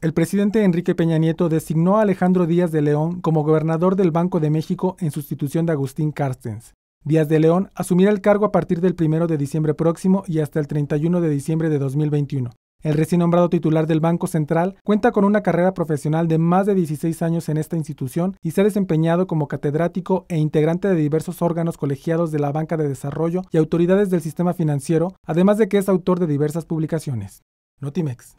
El presidente Enrique Peña Nieto designó a Alejandro Díaz de León como gobernador del Banco de México en sustitución de Agustín Carstens. Díaz de León asumirá el cargo a partir del 1 de diciembre próximo y hasta el 31 de diciembre de 2021. El recién nombrado titular del Banco Central cuenta con una carrera profesional de más de 16 años en esta institución y se ha desempeñado como catedrático e integrante de diversos órganos colegiados de la banca de desarrollo y autoridades del sistema financiero, además de que es autor de diversas publicaciones. Notimex.